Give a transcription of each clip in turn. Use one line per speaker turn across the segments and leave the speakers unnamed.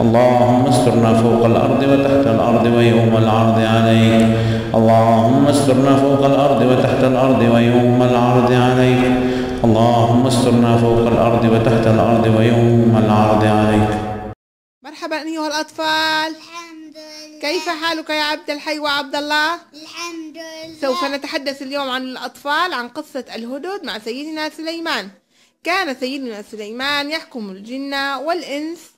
اللهم استرنا فوق الأرض وتحت الأرض ويوم العرض عليك اللهم استرنا فوق الأرض وتحت الأرض ويوم العرض عليك اللهم استرنا فوق الأرض وتحت الأرض ويوم العرض عليك
مرحبا أيها الأطفال الحمد لله كيف حالك يا عبد الحي وعبد الله؟ الحمد لله سوف نتحدث اليوم عن الأطفال عن قصة الهدود مع سيدنا سليمان كان سيدنا سليمان يحكم الجن والإنس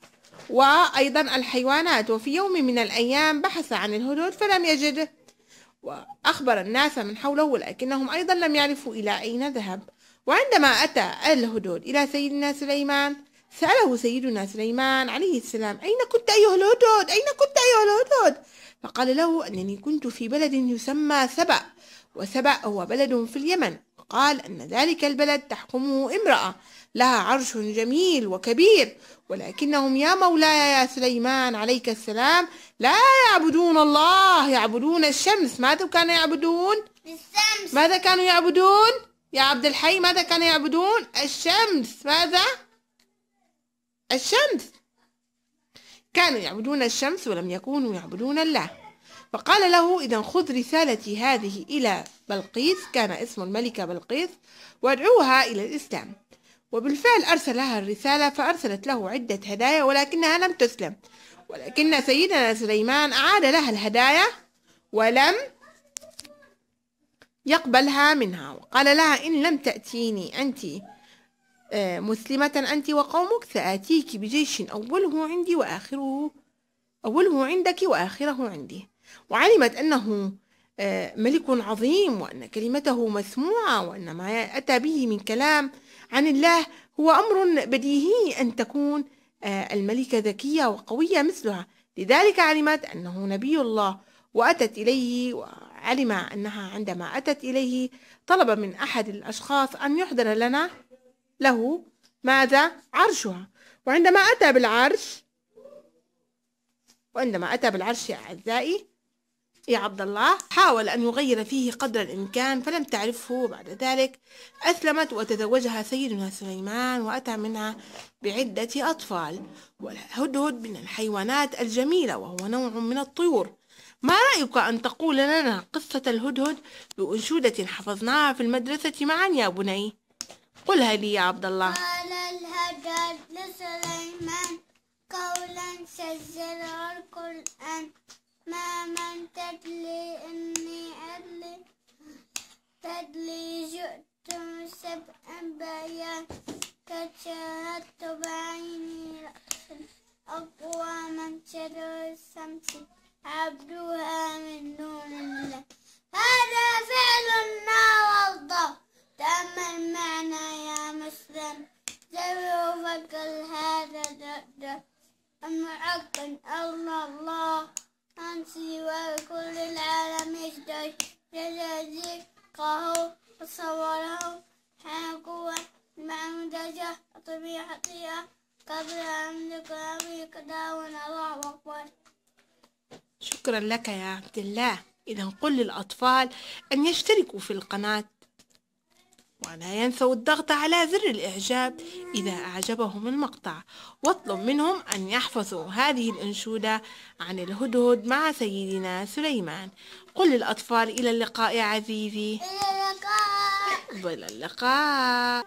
وأيضا الحيوانات وفي يوم من الأيام بحث عن الهدهد فلم يجده وأخبر الناس من حوله ولكنهم أيضا لم يعرفوا إلى أين ذهب وعندما أتى الهدهد إلى سيدنا سليمان سأله سيدنا سليمان عليه السلام أين كنت أيها الهدهد أين كنت أيها الهدهد فقال له أنني كنت في بلد يسمى سبأ وسبأ هو بلد في اليمن قال أن ذلك البلد تحكمه امرأة لها عرش جميل وكبير ولكنهم يا مولاي يا سليمان عليك السلام لا يعبدون الله يعبدون الشمس ماذا كانوا يعبدون الشمس ماذا كانوا يعبدون يا عبد الحي ماذا كانوا يعبدون الشمس ماذا الشمس كانوا يعبدون الشمس ولم يكونوا يعبدون الله فقال له إذا خذ رسالتي هذه إلى بلقيس كان اسم الملكة بلقيس وادعوها إلى الإسلام وبالفعل أرسلها الرسالة فأرسلت له عدة هدايا ولكنها لم تسلم ولكن سيدنا سليمان أعاد لها الهدايا ولم يقبلها منها وقال لها إن لم تأتيني أنت آه، مسلمة أنت وقومك سآتيك بجيش أوله عندي وآخره أوله عندك وآخره عندي وعلمت أنه آه، ملك عظيم وأن كلمته مسموعة وأن ما أتى به من كلام عن الله هو أمر بديهي أن تكون آه، الملكة ذكية وقوية مثلها لذلك علمت أنه نبي الله وأتت إليه وعلم أنها عندما أتت إليه طلب من أحد الأشخاص أن يحضر لنا له ماذا عرشها وعندما أتى بالعرش وعندما أتى بالعرش يا أعزائي يا عبد الله حاول أن يغير فيه قدر الإمكان فلم تعرفه بعد ذلك أسلمت وتزوجها سيدنا سليمان وأتى منها بعدة أطفال والهدهد من الحيوانات الجميلة وهو نوع من الطيور ما رأيك أن تقول لنا قصة الهدهد بأنشودة حفظناها في المدرسة معا يا بني؟ قولها لي يا عبد الله
قال الهجر لسليمان قولا سجله القرآن ما من تتلى أقدر أما حقا الله الله أنسي وكل العالم يشتري رزقه وصوره قوة مع مدجة طبيعة طيئة قبل أن نقابل كداون الله أكبر
شكرا لك يا عبد الله إذا قل للأطفال أن يشتركوا في القناة ولا ينسوا الضغط على زر الإعجاب إذا أعجبهم المقطع واطلب منهم أن يحفظوا هذه الأنشودة عن الهدهد مع سيدنا سليمان قل للأطفال إلى اللقاء يا عزيزي إلى اللقاء إلى اللقاء